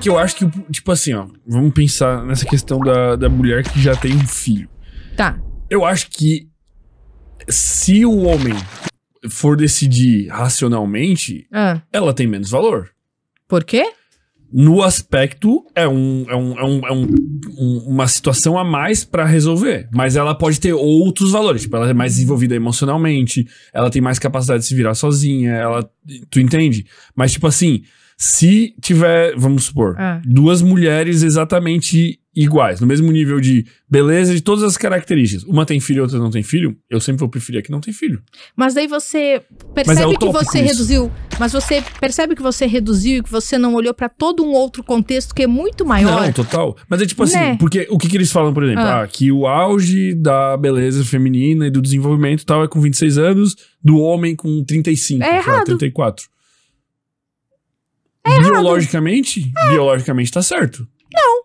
Que eu acho que, tipo assim, ó, vamos pensar nessa questão da, da mulher que já tem um filho. Tá. Eu acho que se o homem for decidir racionalmente, ah. ela tem menos valor. Por quê? No aspecto, é, um, é, um, é, um, é um, uma situação a mais para resolver. Mas ela pode ter outros valores. Tipo, ela é mais desenvolvida emocionalmente, ela tem mais capacidade de se virar sozinha, ela. Tu entende? Mas, tipo assim, se tiver, vamos supor, ah. duas mulheres exatamente iguais, no mesmo nível de beleza, de todas as características. Uma tem filho e outra não tem filho, eu sempre vou preferir a que não tem filho. Mas daí você é percebe é que você isso. reduziu, mas você percebe que você reduziu e que você não olhou para todo um outro contexto que é muito maior. Não, total. Mas é tipo assim, né? porque o que, que, eles falam, por exemplo, ah. Ah, que o auge da beleza feminina e do desenvolvimento tal é com 26 anos, do homem com 35, é errado. 34. É biologicamente, é. biologicamente tá certo. Não.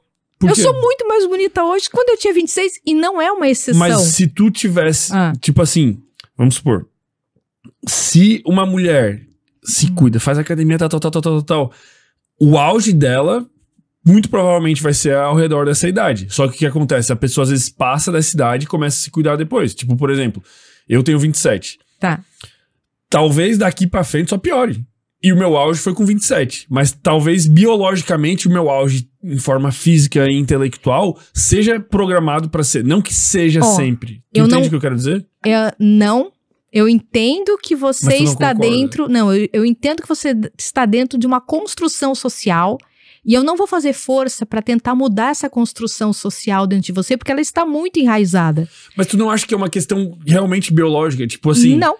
eu sou muito mais bonita hoje quando eu tinha 26 e não é uma exceção. Mas se tu tivesse, ah. tipo assim, vamos supor, se uma mulher se cuida, faz academia, tal, tal, tal, tal, tal, tal, o auge dela muito provavelmente vai ser ao redor dessa idade. Só que o que acontece? A pessoa às vezes passa dessa idade e começa a se cuidar depois. Tipo, por exemplo, eu tenho 27. Tá. Talvez daqui para frente só piore. E o meu auge foi com 27. Mas talvez biologicamente o meu auge em forma física e intelectual seja programado para ser. Não que seja oh, sempre. Eu Entende o que eu quero dizer? Eu, é, não. Eu entendo que você está concorda. dentro. Não, eu, eu entendo que você está dentro de uma construção social. E eu não vou fazer força para tentar mudar essa construção social dentro de você, porque ela está muito enraizada. Mas tu não acha que é uma questão realmente biológica? Tipo assim. Não.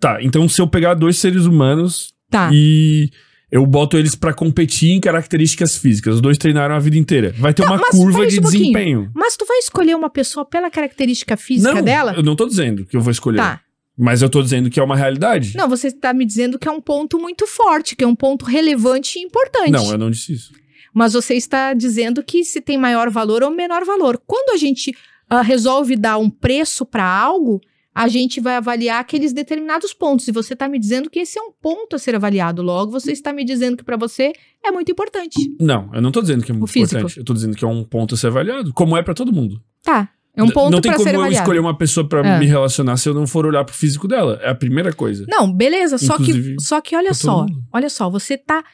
Tá, então se eu pegar dois seres humanos Tá. E eu boto eles para competir em características físicas. Os dois treinaram a vida inteira. Vai ter tá, uma curva de um desempenho. Mas tu vai escolher uma pessoa pela característica física não, dela? Eu não tô dizendo que eu vou escolher. Tá. Mas eu tô dizendo que é uma realidade. Não, você tá me dizendo que é um ponto muito forte, que é um ponto relevante e importante. Não, eu não disse isso. Mas você está dizendo que se tem maior valor ou menor valor. Quando a gente uh, resolve dar um preço para algo, a gente vai avaliar aqueles determinados pontos. E você está me dizendo que esse é um ponto a ser avaliado. Logo, você está me dizendo que para você é muito importante. Não, eu não estou dizendo que é muito importante. Eu estou dizendo que é um ponto a ser avaliado, como é para todo mundo. Tá. É um ponto Não tem como eu escolher uma pessoa para é. me relacionar se eu não for olhar pro físico dela. É a primeira coisa. Não, beleza. Só que, só que olha só. Mundo. Olha só, você tá.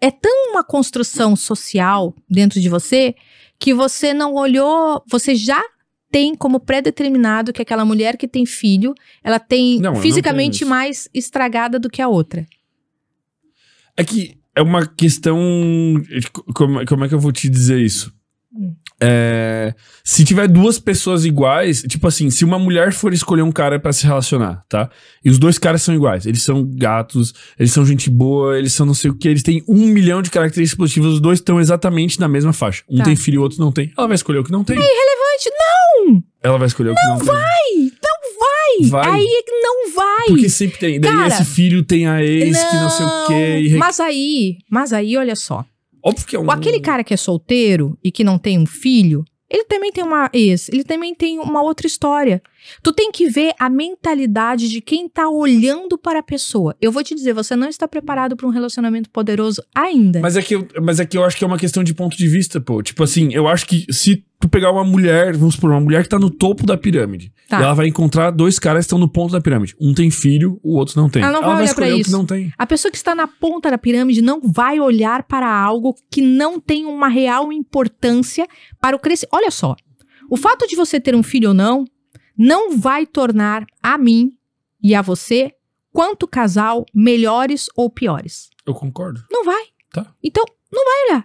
É tão uma construção social dentro de você que você não olhou. Você já tem como pré-determinado que aquela mulher que tem filho, ela tem não, fisicamente mais estragada do que a outra. É que é uma questão. Como, como é que eu vou te dizer isso? É, se tiver duas pessoas iguais, tipo assim, se uma mulher for escolher um cara para se relacionar, tá? E os dois caras são iguais, eles são gatos, eles são gente boa, eles são não sei o que, eles têm um milhão de características positivas, os dois estão exatamente na mesma faixa. Um tá. tem filho e o outro não tem. Ela vai escolher o que não tem. É irrelevante, não! Ela vai escolher o que não, não vai, tem. Não vai! Vai! Aí é não vai! Porque sempre tem. Daí cara, esse filho tem a ex não, que não sei o que. Mas aí, mas aí, olha só. Óbvio que é um. Ou aquele cara que é solteiro e que não tem um filho, ele também tem uma ex, ele também tem uma outra história. Tu tem que ver a mentalidade de quem tá olhando para a pessoa. Eu vou te dizer, você não está preparado para um relacionamento poderoso ainda. Mas é, que, eu, mas é que eu acho que é uma questão de ponto de vista, pô. Tipo assim, eu acho que se tu pegar uma mulher, vamos supor, uma mulher que tá no topo da pirâmide, tá. ela vai encontrar dois caras que estão no ponto da pirâmide. Um tem filho, o outro não tem. Ela não ela vai, vai olhar para isso. não tem. A pessoa que está na ponta da pirâmide não vai olhar para algo que não tem uma real importância para o crescimento. Olha só, o fato de você ter um filho ou não não vai tornar a mim e a você, quanto casal, melhores ou piores. Eu concordo. Não vai. Tá. Então, não vai olhar.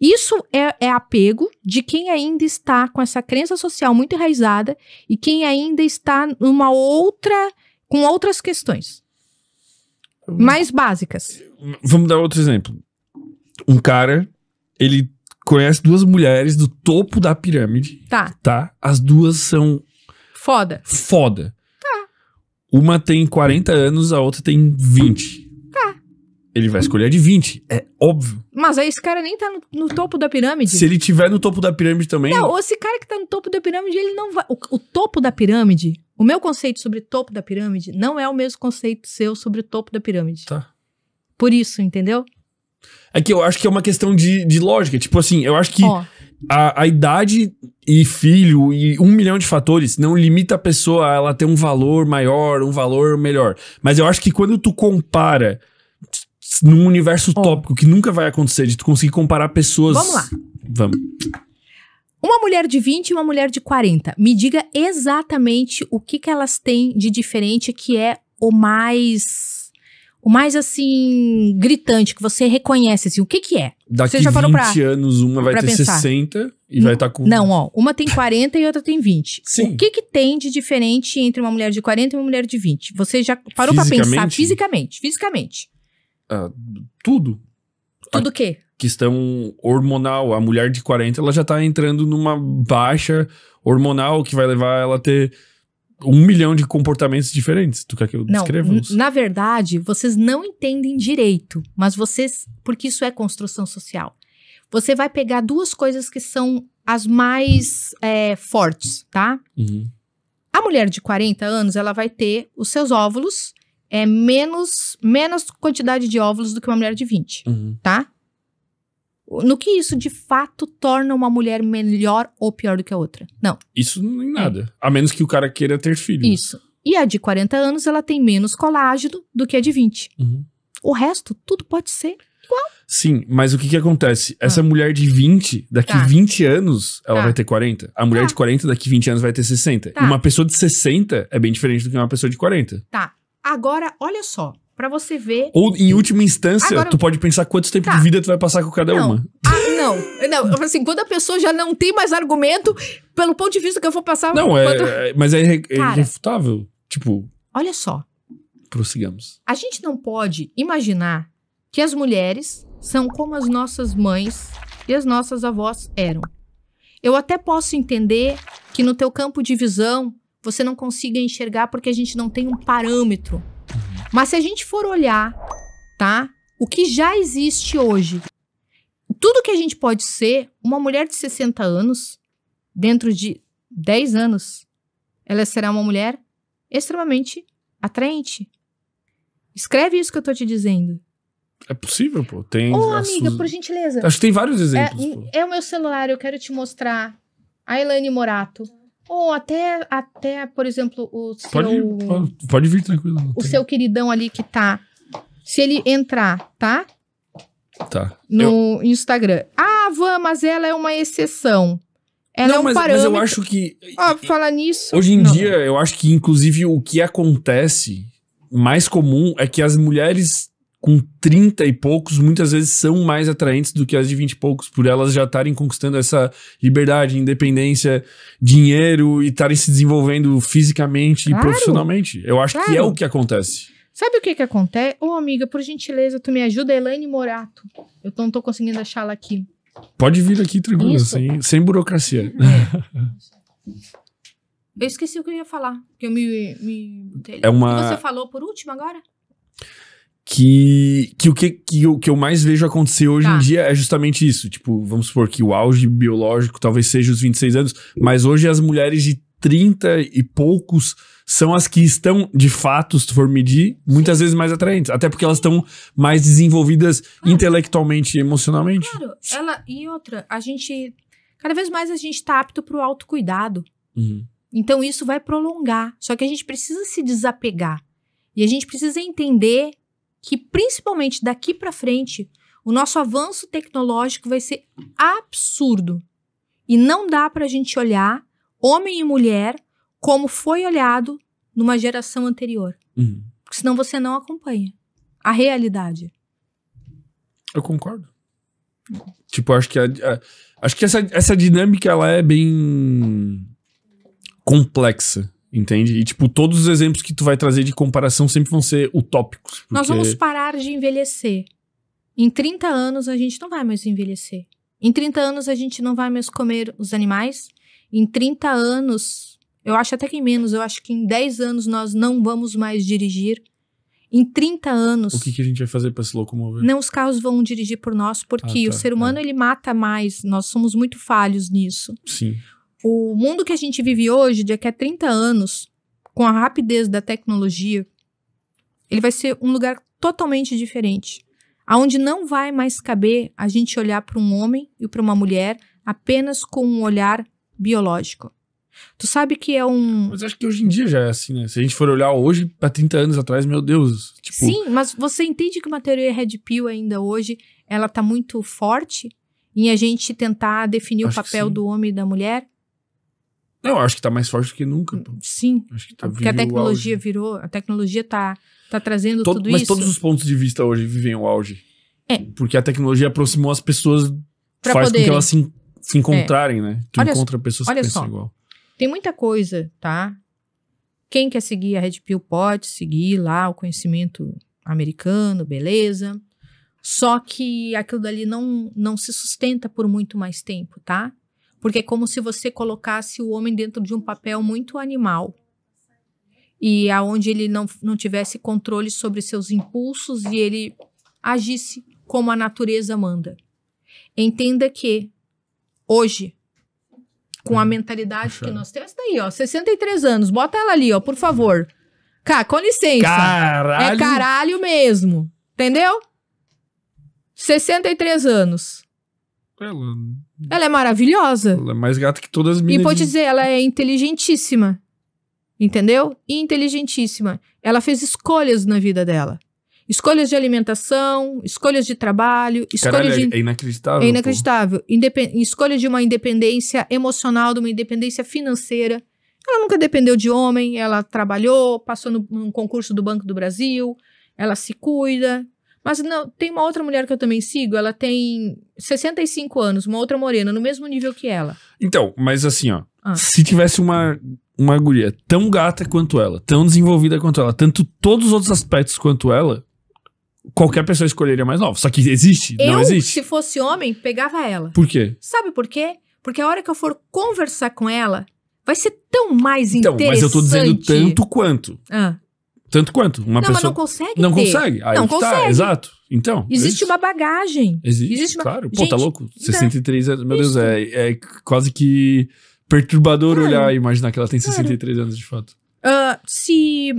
Isso é, é, apego de quem ainda está com essa crença social muito enraizada e quem ainda está numa outra. com outras questões. Mais básicas. Vamos dar outro exemplo. Um cara, ele conhece duas mulheres do topo da pirâmide. Tá. Tá? As duas são Foda. Foda. Tá. Uma tem 40 anos, a outra tem 20. Tá. Ele vai escolher a de 20, é óbvio. Mas aí esse cara nem tá no, no topo da pirâmide. Se ele tiver no topo da pirâmide também. Não, ou esse cara que tá no topo da pirâmide, ele não vai. O, o topo da pirâmide, o meu conceito sobre topo da pirâmide não é o mesmo conceito seu sobre o topo da pirâmide. Tá. Por isso, entendeu? É que eu acho que é uma questão de, de lógica. Tipo assim, eu acho que a, a idade e filho e um milhão de fatores não limita a pessoa a ela ter um valor maior, um valor melhor. Mas eu acho que quando tu compara num universo oh. tópico que nunca vai acontecer, de tu conseguir comparar pessoas. Vamos lá. Vamos. Uma mulher de 20 e uma mulher de 40. Me diga exatamente o que, que elas têm de diferente que é o mais o mais assim gritante que você reconhece assim, o que que é? Daqui você já parou 20 pra, anos uma vai ter pensar. 60 e não, vai estar tá com Não, ó, uma tem 40 e outra tem 20. Sim. O que que tem de diferente entre uma mulher de 40 e uma mulher de 20? Você já parou para pensar fisicamente, fisicamente? Ah, tudo. Tudo o quê? Questão hormonal, a mulher de 40, ela já tá entrando numa baixa hormonal que vai levar ela a ter um milhão de comportamentos diferentes do que, que eu não, descrevo. Na verdade, vocês não entendem direito, mas vocês. Porque isso é construção social. Você vai pegar duas coisas que são as mais é, fortes, tá? Uhum. A mulher de 40 anos, ela vai ter os seus óvulos, é menos, menos quantidade de óvulos do que uma mulher de 20, uhum. tá? no que isso de fato torna uma mulher melhor ou pior do que a outra. Não. Isso nem é nada. É. A menos que o cara queira ter filhos. Isso. E a de 40 anos, ela tem menos colágeno do que a de 20. Uhum. O resto, tudo pode ser igual. Sim, mas o que que acontece? Ah. Essa ah. mulher de 20, daqui tá. 20 anos, ela tá. vai ter 40. A mulher tá. de 40, daqui 20 anos, vai ter 60. Tá. E uma pessoa de 60 é bem diferente do que uma pessoa de 40. Tá. Agora, olha só para você ver. Ou em última instância, Agora, tu pode pensar quanto tempo tá. de vida tu vai passar com cada não. uma. Ah, não, não, assim, quando a pessoa já não tem mais argumento, pelo ponto de vista que eu vou passar. Não, é, quando... é, mas é, é Cara, irrefutável. Tipo. Olha só. Prossigamos. A gente não pode imaginar que as mulheres são como as nossas mães e as nossas avós eram. Eu até posso entender que no teu campo de visão você não consiga enxergar porque a gente não tem um parâmetro mas se a gente for olhar, tá? O que já existe hoje, tudo que a gente pode ser, uma mulher de 60 anos, dentro de 10 anos, ela será uma mulher extremamente atraente. Escreve isso que eu tô te dizendo. É possível, pô. Tem. Ô, amiga, por gentileza. Acho que tem vários é, exemplos. É, é, o meu celular, eu quero te mostrar. A Elaine Morato. Ou até, até por exemplo, o seu. Pode, pode, pode vir tranquilo. O tem. seu queridão ali que tá. Se ele entrar, tá? Tá. No eu... Instagram. Ah, Van, mas ela é uma exceção. Ela não, é um mas, parâmetro. Mas eu acho que. Ah, falar nisso. Hoje em não. dia, eu acho que, inclusive, o que acontece mais comum é que as mulheres com 30 e poucos muitas vezes são mais atraentes do que as de 20 e poucos, por elas já estarem conquistando essa liberdade, independência, dinheiro e estarem se desenvolvendo fisicamente claro, e profissionalmente. Eu acho claro. que é o que acontece. Sabe o que que acontece? Ô, oh, amiga, por gentileza, tu me ajuda, Elaine Morato. Eu não tô conseguindo achá-la aqui. Pode vir aqui tranquilo, sem, sem burocracia. É. eu esqueci o que eu ia falar, que eu me, me... É uma... você falou por último agora? que, que o que, que, o que eu mais vejo acontecer hoje tá. em dia é justamente isso. Tipo, vamos supor que o auge biológico talvez seja os 26 anos, mas hoje as mulheres de 30 e poucos são as que estão, de fato, se tu for medir, muitas vezes mais atraentes. Até porque elas estão mais desenvolvidas ah, intelectualmente e emocionalmente. Claro, ela. E outra, a gente. Cada vez mais a gente está apto para o autocuidado. Uhum. Então isso vai prolongar. Só que a gente precisa se desapegar. E a gente precisa entender que principalmente daqui para frente o nosso avanço tecnológico vai ser absurdo. E não dá para a gente olhar homem e mulher como foi olhado numa geração anterior. Uhum. Senão você não acompanha a realidade. Eu concordo. Tipo, acho que a, a, acho que essa, essa dinâmica ela é bem complexa. Entende? E, tipo, todos os exemplos que tu vai trazer de comparação sempre vão ser utópicos. Porque... Nós vamos parar de envelhecer. Em 30 anos a gente não vai mais envelhecer. Em 30 anos a gente não vai mais comer os animais. Em 30 anos, eu acho até que em menos, eu acho que em 10 anos nós não vamos mais dirigir. Em 30 anos. O que, que a gente vai fazer para se locomover? Não, os carros vão dirigir por nós, porque ah, tá, o ser é. humano é. ele mata mais, nós somos muito falhos nisso. Sim. O mundo que a gente vive hoje, daqui a 30 anos, com a rapidez da tecnologia, ele vai ser um lugar totalmente diferente, aonde não vai mais caber a gente olhar para um homem e para uma mulher apenas com um olhar biológico. Tu sabe que é um. Mas acho que hoje em dia já é assim, né? Se a gente for olhar hoje, para 30 anos atrás, meu Deus. Tipo... Sim, mas você entende que uma teoria Red Pill ainda hoje ela tá muito forte em a gente tentar definir acho o papel do homem e da mulher? Não, acho que está mais forte do que nunca. Sim. Acho que tá é Porque a tecnologia virou, a tecnologia está tá trazendo Todo, tudo mas isso. Mas todos os pontos de vista hoje vivem o auge. É. Porque a tecnologia aproximou as pessoas, pra faz poderem. com que elas se, se encontrarem, é. né? Tu olha encontra pessoas que pensam só. igual. Tem muita coisa, tá? Quem quer seguir a Red Pill pode seguir lá o conhecimento americano, beleza. Só que aquilo dali não, não se sustenta por muito mais tempo, tá? Porque é como se você colocasse o homem dentro de um papel muito animal. E aonde ele não, não tivesse controle sobre seus impulsos e ele agisse como a natureza manda. Entenda que hoje, com a mentalidade que nós temos, essa daí, ó, 63 anos, bota ela ali, ó, por favor. Cá, com licença. É caralho. É caralho mesmo. Entendeu? 63 anos. Pelando. Ela é maravilhosa. Ela é mais gata que todas as meninas. E pode dizer, ela é inteligentíssima. Entendeu? Inteligentíssima. Ela fez escolhas na vida dela. Escolhas de alimentação, escolhas de trabalho, escolhas de... É, é inacreditável. É inacreditável. Independ... Escolha de uma independência emocional, de uma independência financeira. Ela nunca dependeu de homem, ela trabalhou, passou no, num concurso do Banco do Brasil, ela se cuida. Mas não, tem uma outra mulher que eu também sigo, ela tem 65 anos, uma outra morena, no mesmo nível que ela. Então, mas assim, ó. Ah. Se tivesse uma, uma guria tão gata quanto ela, tão desenvolvida quanto ela, tanto todos os outros aspectos quanto ela, qualquer pessoa escolheria mais nova. Só que existe, eu, não existe. se fosse homem, pegava ela. Por quê? Sabe por quê? Porque a hora que eu for conversar com ela, vai ser tão mais então, interessante. Então, mas eu tô dizendo tanto quanto. Ah. Tanto quanto. Uma não, pessoa... mas não consegue. Não ter. consegue. Aí não tá, consegue. Tá, exato. Então. Existe, uma bagagem. Existe. existe uma... Claro. Pô, tá Gente, tá louco? 63 anos. Meu Deus, é, é quase que perturbador claro. olhar e imaginar que ela tem 63 claro. anos de fato. Uh, se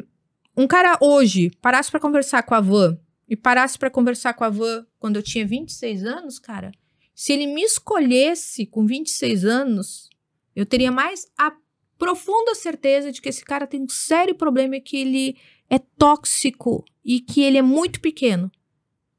um cara hoje parasse para conversar com a van e parasse para conversar com a van quando eu tinha 26 anos, cara, se ele me escolhesse com 26 anos, eu teria mais a profunda certeza de que esse cara tem um sério problema que ele é tóxico e que ele é muito pequeno.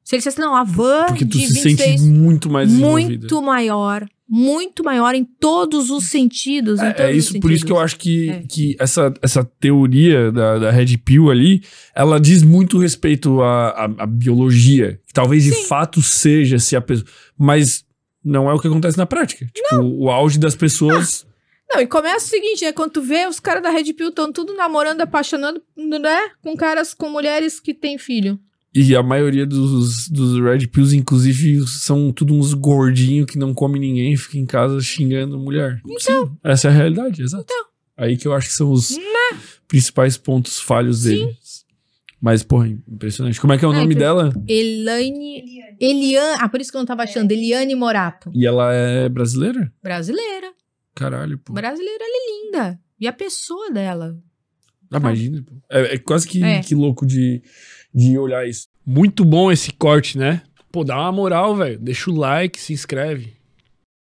Se ele dissesse, não, a van Porque tu de 26, se sente muito mais Muito maior. Muito maior em todos os sentidos. É, é isso, por isso que eu acho que, é. que essa, essa teoria da, da Red Pill ali, ela diz muito respeito à, à, à biologia. Que talvez Sim. de fato seja se a pessoa... Mas não é o que acontece na prática. Tipo, não. o auge das pessoas... Ah não, e começa o seguinte, né? Quando tu vê, os caras da Red Pill estão tudo namorando, apaixonando, né? Com caras, com mulheres que têm filho. E a maioria dos, dos Red Pills, inclusive, são tudo uns gordinhos que não come ninguém, fica em casa xingando mulher. Então, Sim, essa é a realidade, exato. Então, Aí que eu acho que são os né? principais pontos falhos Sim. deles. Mas, porra, impressionante. Como é que é o ah, nome então, dela? Elaine. Eliane. Eliane. Ah, por isso que eu não tava é. achando. Eliane Morato. E ela é brasileira? Brasileira. Caralho, pô. Brasileira, ela é linda. E a pessoa dela. Ah, imagina, pô. É, é quase que, é. que louco de, de olhar isso. Muito bom esse corte, né? Pô, dá uma moral, velho. Deixa o like, se inscreve.